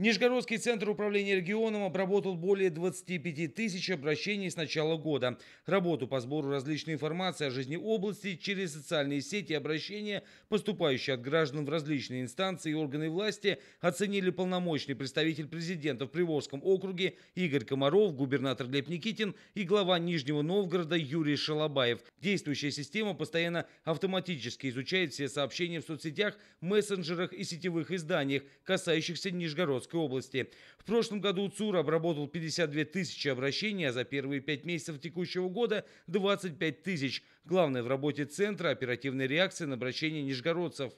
Нижегородский центр управления регионом обработал более 25 тысяч обращений с начала года. Работу по сбору различной информации о жизни области через социальные сети и обращения, поступающие от граждан в различные инстанции и органы власти, оценили полномочный представитель президента в Приволжском округе Игорь Комаров, губернатор Глеб Никитин и глава Нижнего Новгорода Юрий Шалабаев. Действующая система постоянно автоматически изучает все сообщения в соцсетях, мессенджерах и сетевых изданиях, касающихся Нижегородского Белгородской области. В прошлом году ЦУР обработал 52 тысячи обращений, а за первые пять месяцев текущего года 25 тысяч. Главное в работе центра – оперативная реакция на обращения нижегородцев.